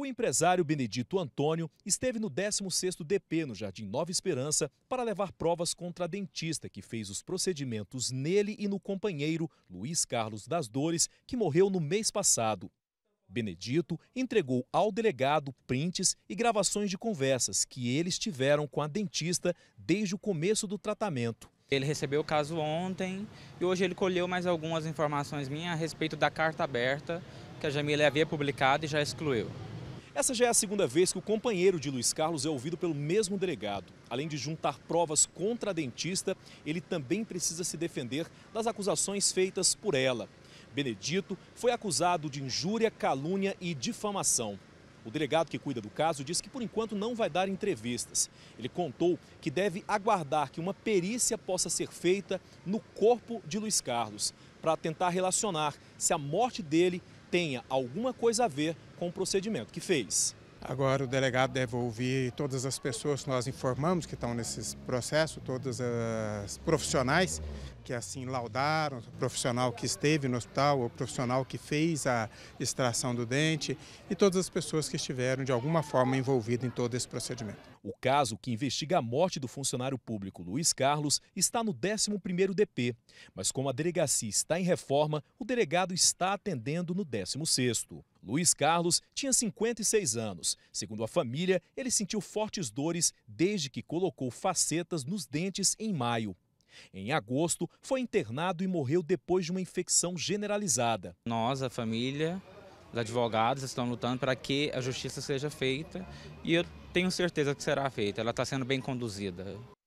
O empresário Benedito Antônio esteve no 16º DP no Jardim Nova Esperança para levar provas contra a dentista que fez os procedimentos nele e no companheiro Luiz Carlos das Dores, que morreu no mês passado. Benedito entregou ao delegado prints e gravações de conversas que eles tiveram com a dentista desde o começo do tratamento. Ele recebeu o caso ontem e hoje ele colheu mais algumas informações minhas a respeito da carta aberta que a Jamila havia publicado e já excluiu. Essa já é a segunda vez que o companheiro de Luiz Carlos é ouvido pelo mesmo delegado. Além de juntar provas contra a dentista, ele também precisa se defender das acusações feitas por ela. Benedito foi acusado de injúria, calúnia e difamação. O delegado que cuida do caso diz que por enquanto não vai dar entrevistas. Ele contou que deve aguardar que uma perícia possa ser feita no corpo de Luiz Carlos para tentar relacionar se a morte dele tenha alguma coisa a ver com o procedimento que fez. Agora o delegado deve ouvir todas as pessoas que nós informamos que estão nesse processo, todas as profissionais que assim laudaram, o profissional que esteve no hospital, o profissional que fez a extração do dente e todas as pessoas que estiveram de alguma forma envolvidas em todo esse procedimento. O caso que investiga a morte do funcionário público Luiz Carlos está no 11º DP, mas como a delegacia está em reforma, o delegado está atendendo no 16º. Luiz Carlos tinha 56 anos. Segundo a família, ele sentiu fortes dores desde que colocou facetas nos dentes em maio. Em agosto, foi internado e morreu depois de uma infecção generalizada. Nós, a família, os advogados estão lutando para que a justiça seja feita e eu tenho certeza que será feita. Ela está sendo bem conduzida.